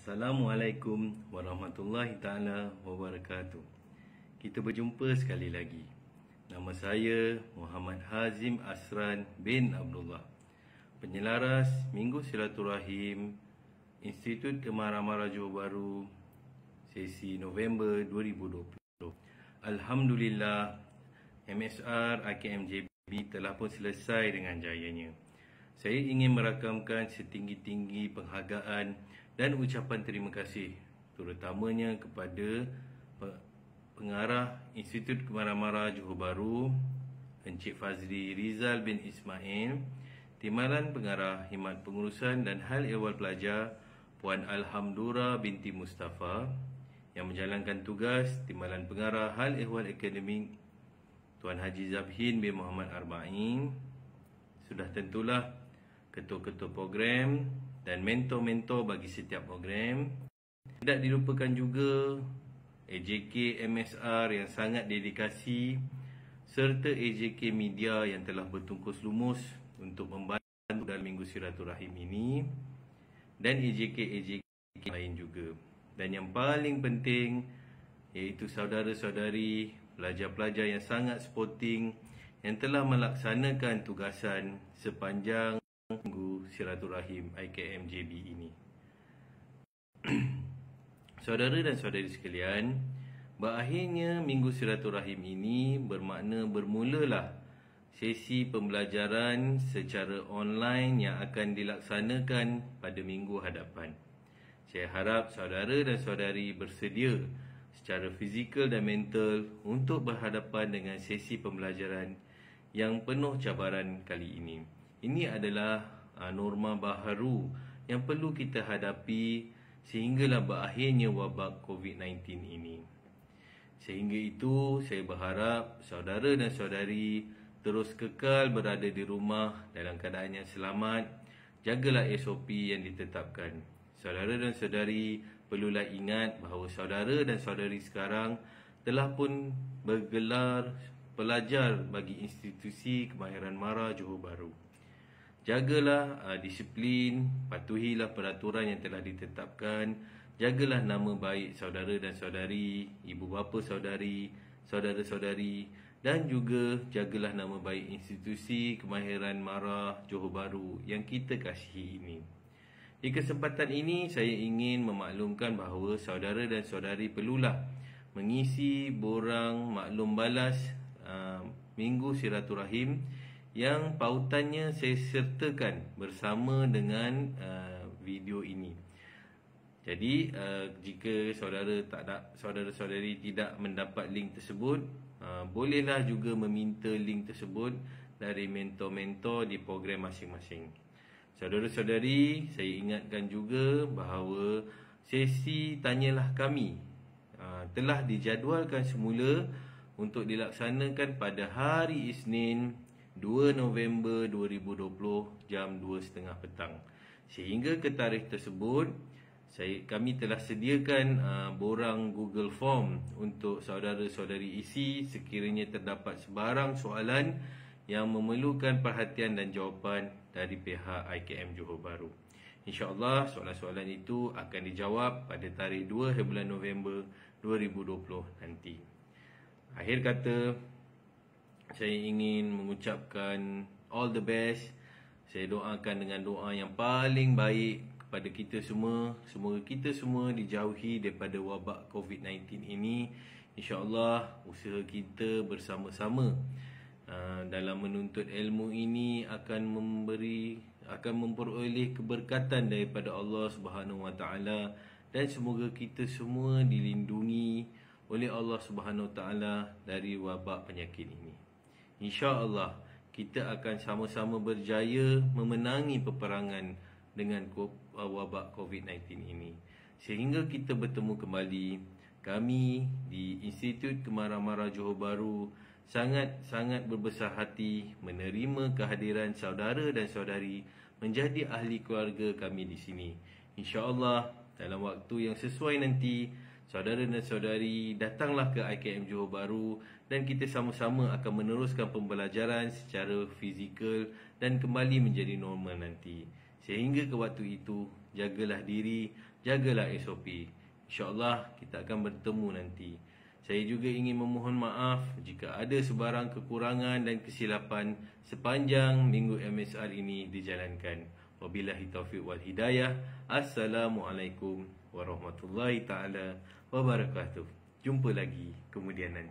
Assalamualaikum warahmatullahi taala wabarakatuh. Kita berjumpa sekali lagi. Nama saya Muhammad Hazim Asran bin Abdullah. Penyelaras Minggu Silaturahim Institut Kemaramah Raja Baru sesi November 2020. Alhamdulillah MSR AKMJB telah pun selesai dengan jayanya. Saya ingin merakamkan setinggi-tinggi penghargaan dan ucapan terima kasih terutamanya kepada pengarah Institut Kemaramara Johor Bahru Encik Fazli Rizal bin Ismail Timbalan Pengarah Himat Pengurusan dan Hal Ehwal Pelajar Puan Alhamdura binti Mustafa yang menjalankan tugas Timbalan Pengarah Hal Ehwal Akademik Tuan Haji Zabhin bin Muhammad Arba'in sudah tentulah ketua-ketua program dan mentor-mentor bagi setiap program. Tidak dilupakan juga AJK MSR yang sangat dedikasi serta AJK Media yang telah bertungkus lumus untuk membantu dalam Minggu Siratul Rahim ini dan AJK-AJK lain juga. Dan yang paling penting iaitu saudara-saudari pelajar-pelajar yang sangat sporting yang telah melaksanakan tugasan sepanjang Siraturahim IKMJB ini. Saudara dan saudari sekalian, berakhirnya Minggu Siraturahim ini bermakna bermulalah sesi pembelajaran secara online yang akan dilaksanakan pada minggu hadapan. Saya harap saudara dan saudari bersedia secara fizikal dan mental untuk berhadapan dengan sesi pembelajaran yang penuh cabaran kali ini. Ini adalah Ah, norma baharu yang perlu kita hadapi sehinggalah berakhirnya wabak COVID-19 ini. Sehingga itu, saya berharap saudara dan saudari terus kekal berada di rumah dalam keadaan yang selamat. Jagalah SOP yang ditetapkan. Saudara dan saudari perlulah ingat bahawa saudara dan saudari sekarang telah pun bergelar pelajar bagi institusi kemahiran mara Johor Bahru. Jagalah uh, disiplin, patuhilah peraturan yang telah ditetapkan. Jagalah nama baik saudara dan saudari, ibu bapa saudari, saudara-saudari dan juga jagalah nama baik institusi kemahiran marah Johor Bahru yang kita kasihi ini. Di kesempatan ini saya ingin memaklumkan bahawa saudara dan saudari perlulah mengisi borang maklum balas uh, Minggu siratul Rahim yang pautannya saya sertakan bersama dengan uh, video ini. Jadi uh, jika saudara tak ada saudara-saudari tidak mendapat link tersebut, uh, bolehlah juga meminta link tersebut dari mentor-mentor di program masing-masing. Saudara-saudari, saya ingatkan juga bahawa sesi tanyalah kami uh, telah dijadualkan semula untuk dilaksanakan pada hari Isnin 2 November 2020 jam 2.30 petang. Sehingga ke tarikh tersebut, saya, kami telah sediakan uh, borang Google Form untuk saudara-saudari isi sekiranya terdapat sebarang soalan yang memerlukan perhatian dan jawapan dari pihak IKM Johor Bahru. InsyaAllah soalan-soalan itu akan dijawab pada tarikh 2 bulan November 2020 nanti. Akhir kata, saya ingin mengucapkan all the best. Saya doakan dengan doa yang paling baik kepada kita semua. Semoga kita semua dijauhi daripada wabak COVID-19 ini. InsyaAllah usaha kita bersama-sama uh, dalam menuntut ilmu ini akan memberi akan memperoleh keberkatan daripada Allah Subhanahu Wa Taala dan semoga kita semua dilindungi oleh Allah Subhanahu Wa Taala dari wabak penyakit ini. InsyaAllah kita akan sama-sama berjaya memenangi peperangan dengan uh, wabak COVID-19 ini. Sehingga kita bertemu kembali, kami di Institut Kemara-Mara Johor Baru sangat-sangat berbesar hati menerima kehadiran saudara dan saudari menjadi ahli keluarga kami di sini. InsyaAllah dalam waktu yang sesuai nanti, saudara dan saudari datanglah ke IKM Johor Baru dan kita sama-sama akan meneruskan pembelajaran secara fizikal dan kembali menjadi normal nanti. Sehingga ke waktu itu, jagalah diri, jagalah SOP. InsyaAllah kita akan bertemu nanti. Saya juga ingin memohon maaf jika ada sebarang kekurangan dan kesilapan sepanjang minggu MSR ini dijalankan. Wabillahi taufiq wal hidayah. Assalamualaikum warahmatullahi taala wabarakatuh. Jumpa lagi kemudian nanti.